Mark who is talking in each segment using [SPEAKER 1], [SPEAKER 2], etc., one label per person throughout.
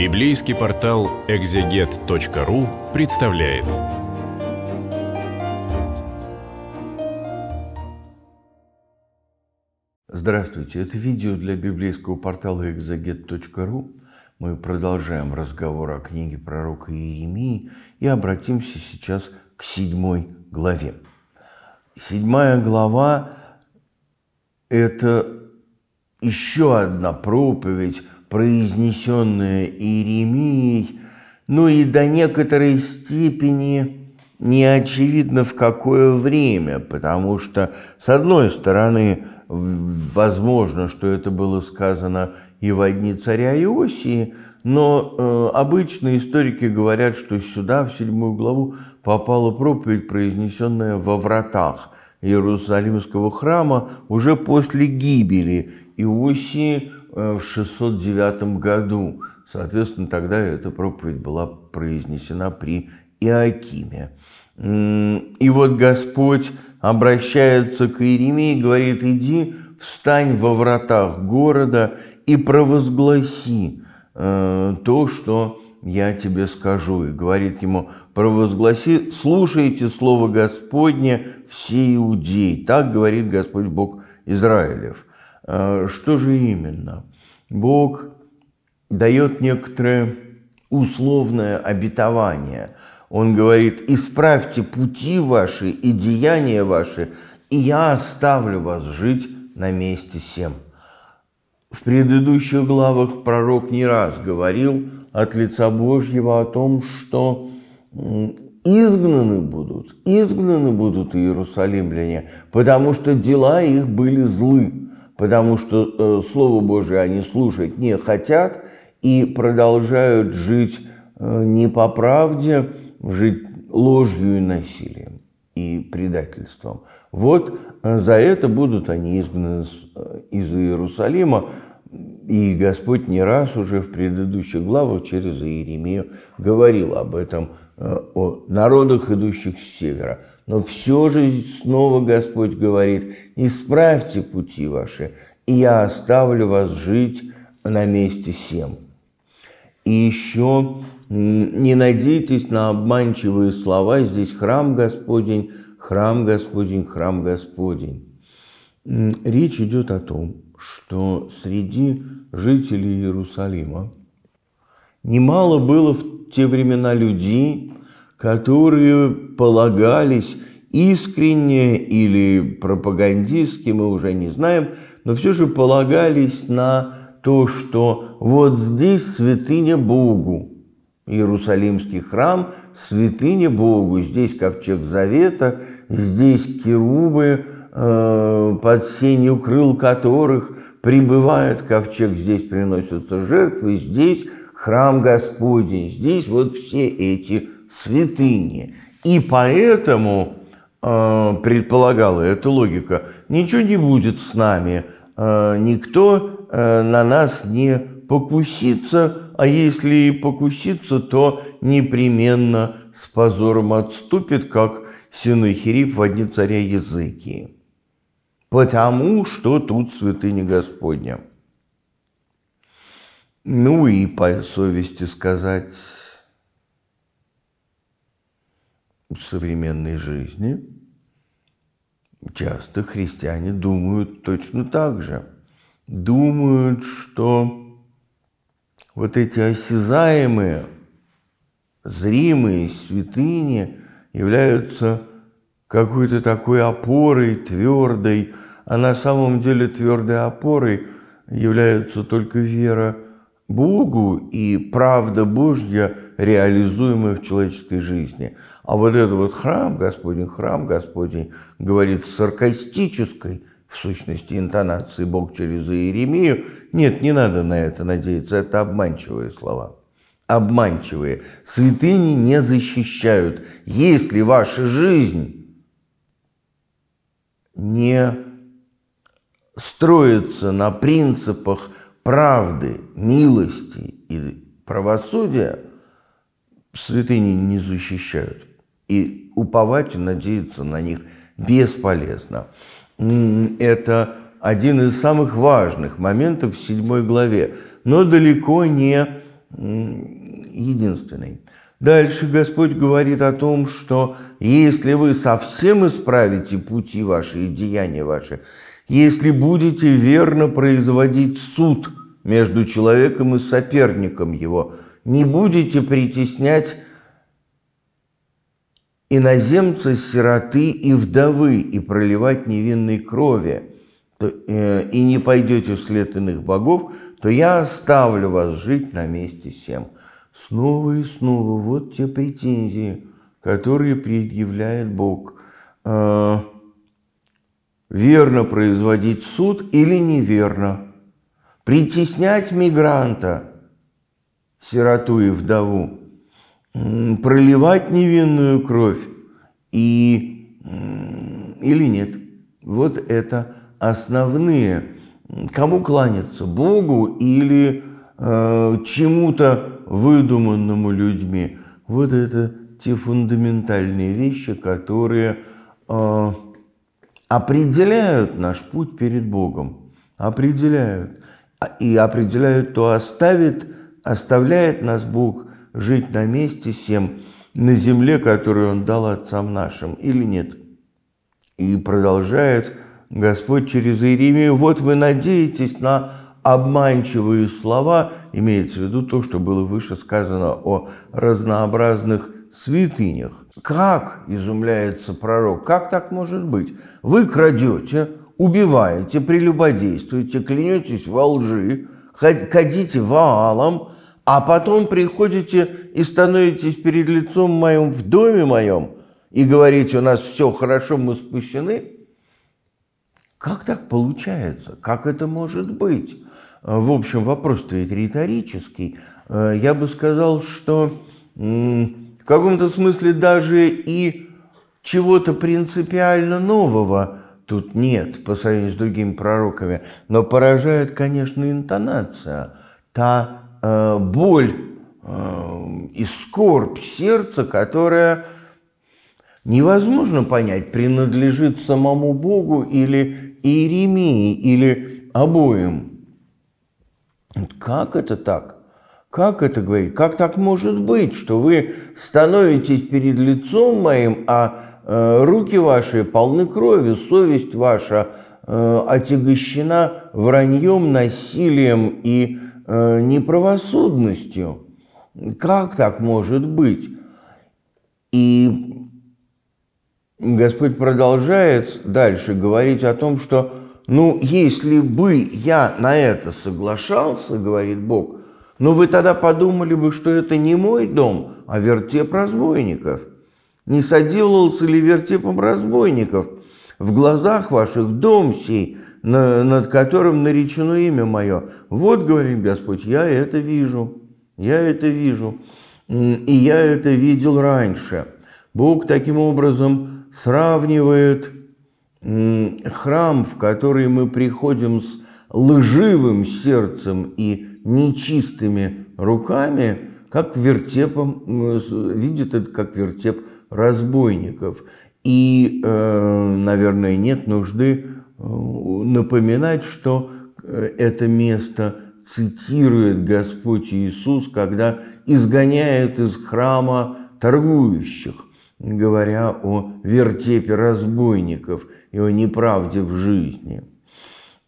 [SPEAKER 1] Библейский портал экзегет.ру представляет. Здравствуйте, это видео для библейского портала экзегет.ру. Мы продолжаем разговор о книге пророка Иеремии и обратимся сейчас к седьмой главе. Седьмая глава – это еще одна проповедь произнесенное Иеремией, ну и до некоторой степени не очевидно в какое время, потому что, с одной стороны, возможно, что это было сказано и во дни царя Иосии, но э, обычно историки говорят, что сюда, в седьмую главу, попала проповедь, произнесенная во вратах Иерусалимского храма уже после гибели Иосии Э, в 609 году. Соответственно, тогда эта проповедь была произнесена при Иакиме. И вот Господь обращается к Иеремии и говорит, иди, встань во вратах города и провозгласи э, то, что я тебе скажу. И говорит ему, провозгласи, слушайте слово Господне все иудеи. Так говорит Господь Бог Израилев. Э, что же именно? Бог дает некоторое условное обетование. Он говорит, исправьте пути ваши и деяния ваши, и я оставлю вас жить на месте всем. В предыдущих главах пророк не раз говорил от лица Божьего о том, что изгнаны будут, изгнаны будут иерусалимляне, потому что дела их были злы потому что э, Слово Божие они слушать не хотят и продолжают жить э, не по правде, жить ложью и насилием и предательством. Вот э, за это будут они изгнаны из Иерусалима, и Господь не раз уже в предыдущих главах через Иеремию говорил об этом Э, о народах, идущих с севера. Но все же снова Господь говорит, исправьте пути ваши, и я оставлю вас жить на месте всем. И еще не надейтесь на обманчивые слова, здесь храм Господень, храм Господень, храм Господень. Речь идет о том, что среди жителей Иерусалима Немало было в те времена людей, которые полагались искренне или пропагандистски, мы уже не знаем, но все же полагались на то, что вот здесь святыня Богу. Иерусалимский храм – святыня Богу. Здесь ковчег завета, здесь керубы, э, под сенью крыл которых прибывает ковчег, здесь приносятся жертвы, здесь храм Господень, здесь вот все эти святыни. И поэтому, э, предполагала эта логика, ничего не будет с нами, э, никто э, на нас не покусится, а если и покусится, то непременно с позором отступит, как Синахирип в одни царя языки. Потому что тут святыня Господня. Ну и, по совести сказать, в современной жизни часто христиане думают точно так же. Думают, что вот эти осязаемые, зримые святыни являются какой-то такой опорой твердой, а на самом деле твердой опорой являются только вера – Богу и правда Божья, реализуемая в человеческой жизни. А вот этот вот храм Господень, храм Господень, говорит саркастической, в сущности, интонации Бог через Иеремию. Нет, не надо на это надеяться, это обманчивые слова. Обманчивые. Святыни не защищают. Если ваша жизнь не строится на принципах правды, милости и правосудия святыни не защищают. И уповать и надеяться на них бесполезно. Это один из самых важных моментов в седьмой главе, но далеко не единственный. Дальше Господь говорит о том, что если вы совсем исправите пути ваши и деяния ваши, если будете верно производить суд – между человеком и соперником его. Не будете притеснять иноземца, сироты и вдовы и проливать невинной крови, э, и не пойдете вслед иных богов, то я оставлю вас жить на месте всем. Снова и снова вот те претензии, которые предъявляет Бог. Э, верно производить суд или неверно – притеснять мигранта, сироту и вдову, проливать невинную кровь и, или нет. Вот это основные, кому кланяться, Богу или э, чему-то выдуманному людьми. Вот это те фундаментальные вещи, которые э, определяют наш путь перед Богом, определяют. А, и определяют, то оставит, оставляет нас Бог жить на месте всем, на земле, которую Он дал отцам нашим, или нет. И продолжает Господь через Иеремию, вот вы надеетесь на обманчивые слова, имеется в виду то, что было выше сказано о разнообразных святынях. Как, изумляется пророк, как так может быть? Вы крадете, убиваете, прелюбодействуете, клянетесь во лжи, кадите ваалом, а потом приходите и становитесь перед лицом моим в доме моем и говорите, у нас все хорошо, мы спущены. Как так получается? Как это может быть? В общем, вопрос-то ведь риторический. Э, я бы сказал, что в каком-то смысле даже и чего-то принципиально нового – тут нет по сравнению с другими пророками. Но поражает, конечно, интонация, та э, боль э, и скорбь сердца, которая невозможно понять, принадлежит самому Богу или Иеремии, или обоим. Как это так? Как это говорить? Как так может быть, что вы становитесь перед лицом моим, а Э, руки ваши полны крови, совесть ваша э, отягощена враньем, насилием и э, неправосудностью. Как так может быть? И Господь продолжает дальше говорить о том, что ну, если бы я на это соглашался, говорит Бог, но ну, вы тогда подумали бы, что это не мой дом, а вертеп разбойников не соделался ли вертепом разбойников, в глазах ваших дом сей, на, над которым наречено имя мое. Вот, говорит Господь, я это вижу, я это вижу, и я это видел раньше. Бог таким образом сравнивает храм, в который мы приходим с лживым сердцем и нечистыми руками, как вертепом, видит это как вертеп разбойников. И, э, наверное, нет нужды э, напоминать, что э, это место цитирует Господь Иисус, когда изгоняет из храма торгующих, говоря о вертепе разбойников и о неправде в жизни.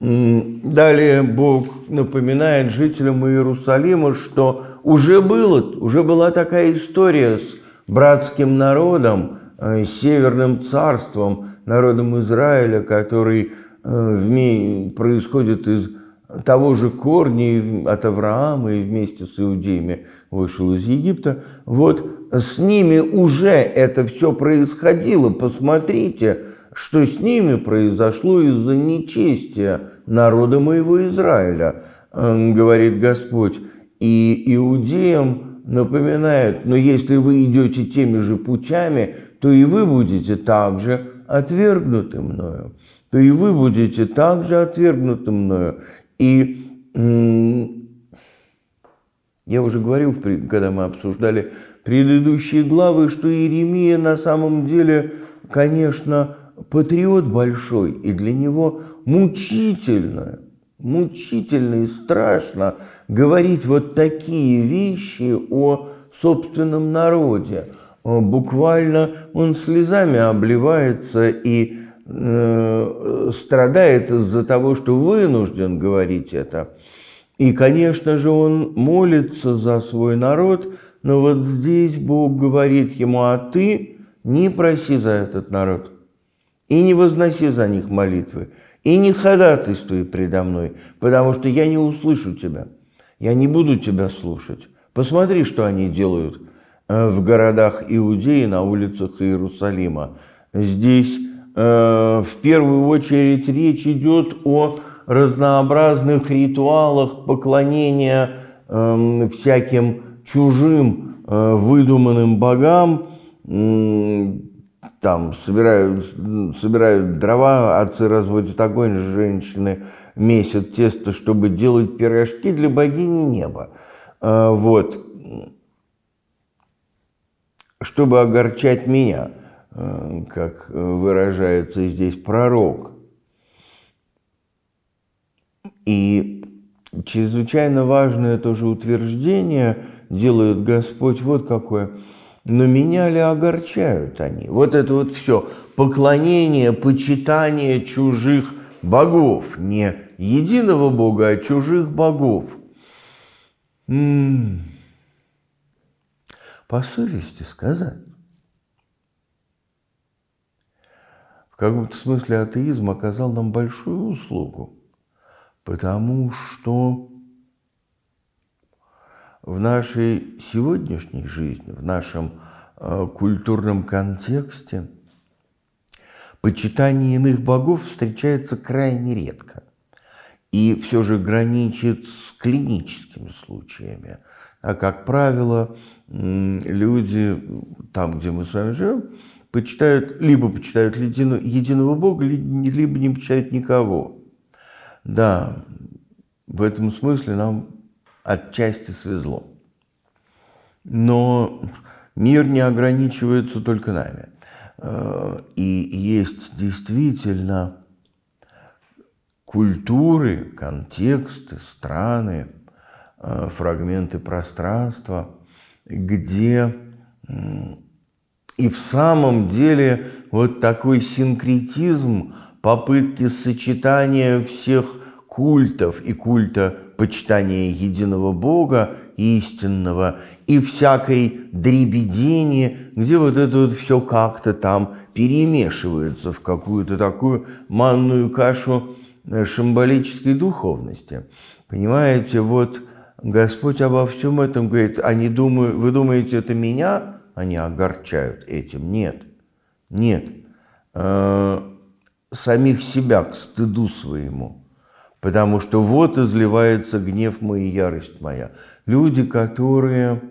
[SPEAKER 1] Далее Бог напоминает жителям Иерусалима, что уже, было, уже была такая история с братским народом, э, северным царством, народом Израиля, который э, происходит из того же корня от Авраама и вместе с иудеями вышел из Египта. Вот с ними уже это все происходило. Посмотрите, что с ними произошло из-за нечестия народа моего Израиля, э, говорит Господь, и иудеям – напоминают, но если вы идете теми же путями, то и вы будете также отвергнуты мною, то и вы будете также отвергнуты мною. И я уже говорил, когда мы обсуждали предыдущие главы, что Иеремия на самом деле, конечно, патриот большой, и для него мучительно – мучительно и страшно говорить вот такие вещи о собственном народе. Э, буквально он слезами обливается и э, страдает из-за того, что вынужден говорить это. И, конечно же, он молится за свой народ, но вот здесь Бог говорит ему, а ты не проси за этот народ и не возноси за них молитвы и не ходатайствуй предо мной, потому что я не услышу тебя, я не буду тебя слушать. Посмотри, что они делают э, в городах Иудеи, на улицах Иерусалима. Здесь э, в первую очередь речь идет о разнообразных ритуалах поклонения э, всяким чужим э, выдуманным богам, там собирают, собирают дрова, отцы разводят огонь, женщины месят тесто, чтобы делать пирожки для богини неба. А, вот. Чтобы огорчать меня, а, как выражается здесь пророк. И чрезвычайно важное тоже утверждение делает Господь вот какое – но меня ли огорчают они? Вот это вот все поклонение, почитание чужих богов. Не единого бога, а чужих богов. М м-м. -м -м. По совести сказать. В каком-то смысле атеизм оказал нам большую услугу, потому что в нашей сегодняшней жизни, в нашем э, культурном контексте почитание иных богов встречается крайне редко и все же граничит с клиническими случаями. А как правило, люди там, где мы с вами живем, почитают, либо почитают единого Бога, либо не почитают никого. Да, в этом смысле нам отчасти свезло. Но мир не ограничивается только нами. Э, и есть действительно культуры, контексты, страны, э, фрагменты пространства, где и в самом деле вот такой синкретизм, попытки сочетания всех культов и культа почитание единого Бога истинного и всякой дребедени, где вот это вот все как-то там перемешивается в какую-то такую манную кашу шамбалической э, духовности. Понимаете, вот Господь обо всем этом говорит, они «А думают, вы думаете, это меня они огорчают этим? Нет, нет. Э -э самих себя к стыду своему – потому что вот изливается гнев мой и ярость моя. Люди, которые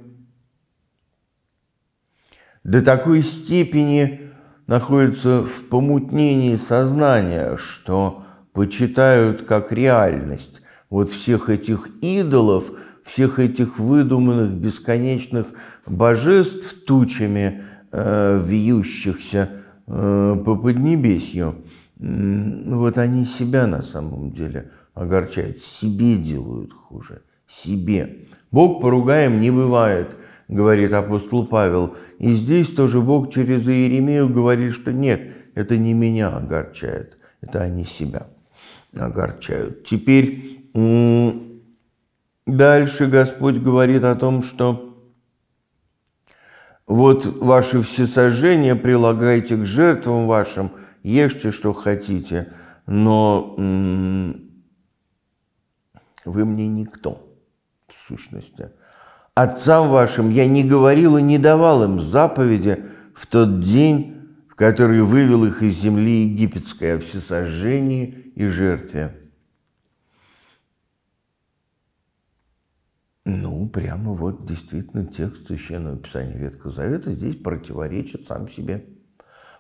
[SPEAKER 1] до такой степени находятся в помутнении сознания, что почитают как реальность вот всех этих идолов, всех этих выдуманных бесконечных божеств тучами, э, вьющихся э, по поднебесью. Вот они себя на самом деле огорчает, себе делают хуже, себе. Бог поругаем не бывает, говорит апостол Павел. И здесь тоже Бог через Иеремию говорит, что нет, это не меня огорчает, это они себя огорчают. Теперь дальше Господь говорит о том, что вот ваши всесожжения прилагайте к жертвам вашим, ешьте, что хотите, но вы мне никто, в сущности. Отцам вашим я не говорил и не давал им заповеди в тот день, в который вывел их из земли египетской о всесожжении и жертве. Ну, прямо вот действительно текст Священного Писания Ветхого Завета здесь противоречит сам себе.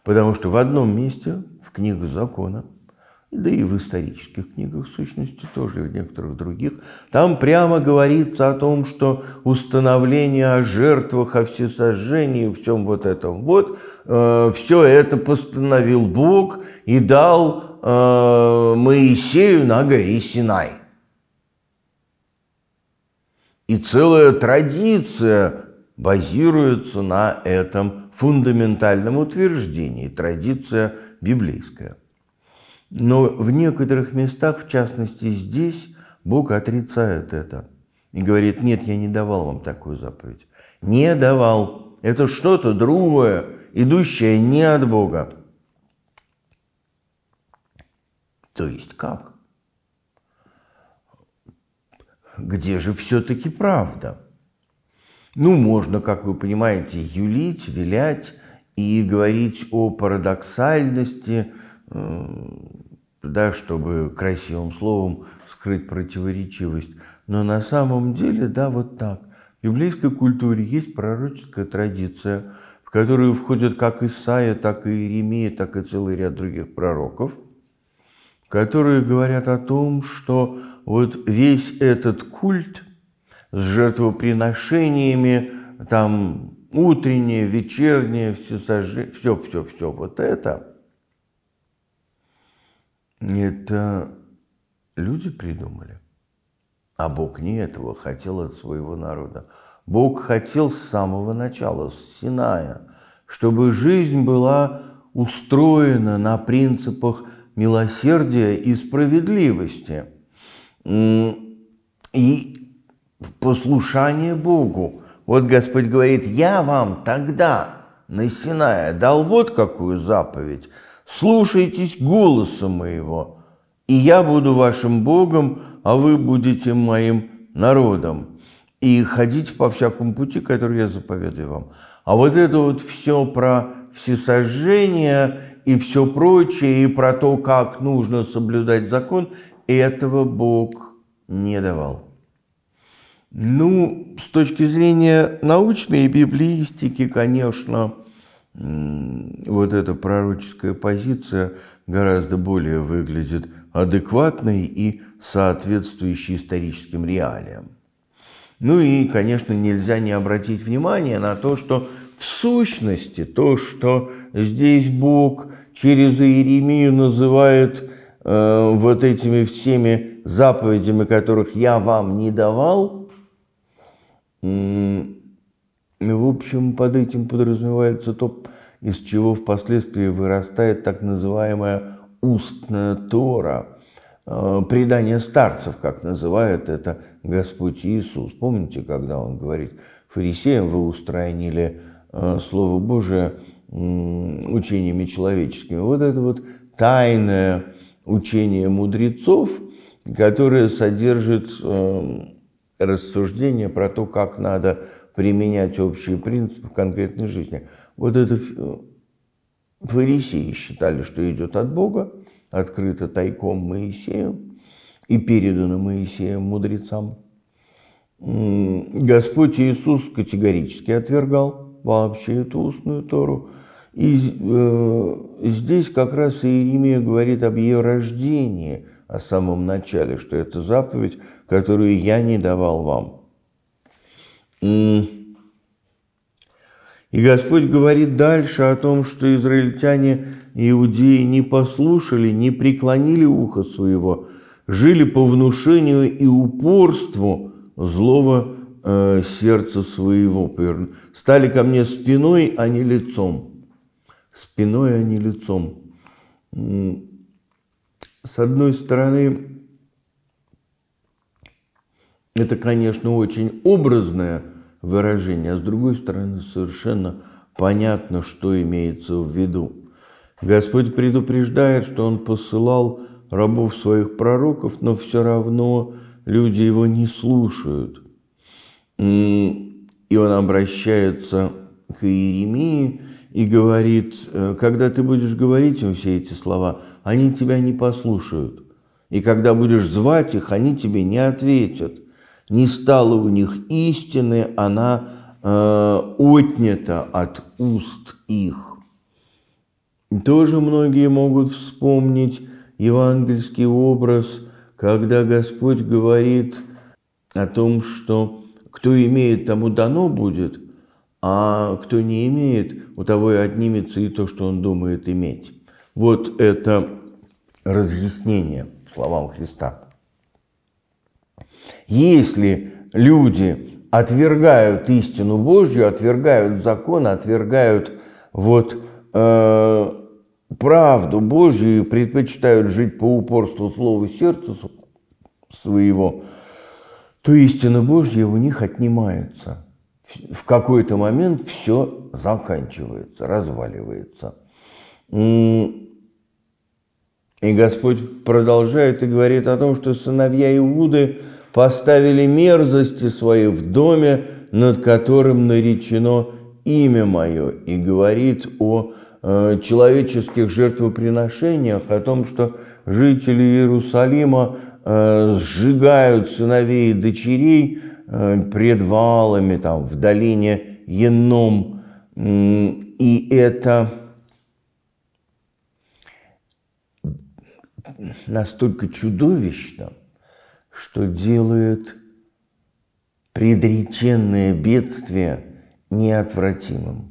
[SPEAKER 1] Потому что в одном месте, в книгах закона – да и в исторических книгах, в сущности, тоже, и в некоторых других, там прямо говорится о том, что установление о жертвах, о всесожжении, всем вот этом вот, э, все это постановил Бог и дал э, Моисею на горе Синай. И целая традиция базируется на этом фундаментальном утверждении, традиция библейская – но в некоторых местах, в частности здесь, Бог отрицает это и говорит, нет, я не давал вам такую заповедь. Не давал. Это что-то другое, идущее не от Бога. То есть как? Где же все-таки правда? Ну, можно, как вы понимаете, юлить, вилять и говорить о парадоксальности – Э, да, чтобы красивым словом скрыть противоречивость. Но на самом деле, да, вот так. В библейской культуре есть пророческая традиция, в которую входят как Исаия, так и Иеремия, так и целый ряд других пророков, которые говорят о том, что вот весь этот культ с жертвоприношениями, там утреннее, вечернее, все, все, все, все вот это – это люди придумали. А Бог не этого хотел от своего народа. Бог хотел с самого начала, с Синая, чтобы жизнь была устроена на принципах милосердия и справедливости. И послушание Богу. Вот Господь говорит, я вам тогда на Синая дал вот какую заповедь – слушайтесь голоса моего, и я буду вашим Богом, а вы будете моим народом, и ходите по всякому пути, который я заповедую вам. А вот это вот все про всесожжение и все прочее, и про то, как нужно соблюдать закон, этого Бог не давал. Ну, с точки зрения научной библиистики, конечно, вот эта пророческая позиция гораздо более выглядит адекватной и соответствующей историческим реалиям. Ну и, конечно, нельзя не обратить внимание на то, что в сущности то, что здесь Бог через Иеремию называет э, вот этими всеми заповедями, которых я вам не давал, э, ну, в общем, под этим подразумевается то, из чего впоследствии вырастает так называемая устная Тора, э, предание старцев, как называют это Господь Иисус. Помните, когда Он говорит, фарисеям вы устранили э, Слово Божие учениями человеческими. Вот это вот тайное учение мудрецов, которое содержит э, рассуждение про то, как надо применять общие принципы в конкретной жизни. Вот это фарисеи считали, что идет от Бога, открыто тайком Моисеем и передано Моисеем мудрецам. Господь Иисус категорически отвергал вообще эту устную Тору. И э, здесь как раз Иеремия говорит об ее рождении, о самом начале, что это заповедь, которую я не давал вам – и Господь говорит дальше о том, что израильтяне и иудеи не послушали, не преклонили ухо своего, жили по внушению и упорству злого э, сердца своего. Стали ко мне спиной, а не лицом. Спиной, а не лицом. С одной стороны, это, конечно, очень образное выражение, а с другой стороны совершенно понятно, что имеется в виду. Господь предупреждает, что Он посылал рабов своих пророков, но все равно люди Его не слушают. И Он обращается к Иеремии и говорит, «Э, когда ты будешь говорить им все эти слова, они тебя не послушают. И когда будешь звать их, они тебе не ответят не стало у них истины, она э, отнята от уст их. Тоже многие могут вспомнить евангельский образ, когда Господь говорит о том, что кто имеет, тому дано будет, а кто не имеет, у того и отнимется и то, что он думает иметь. Вот это разъяснение словам Христа. Если люди отвергают истину Божью, отвергают закон, отвергают вот э, правду Божью и предпочитают жить по упорству слова сердца своего, то истина Божья у них отнимается. В какой-то момент все заканчивается, разваливается. И Господь продолжает и говорит о том, что сыновья Иуды – поставили мерзости свои в доме, над которым наречено имя мое, и говорит о э, человеческих жертвоприношениях, о том, что жители Иерусалима э, сжигают сыновей и дочерей э, пред валами, там, в долине Еном. И это настолько чудовищно, что делает предреченное бедствие неотвратимым.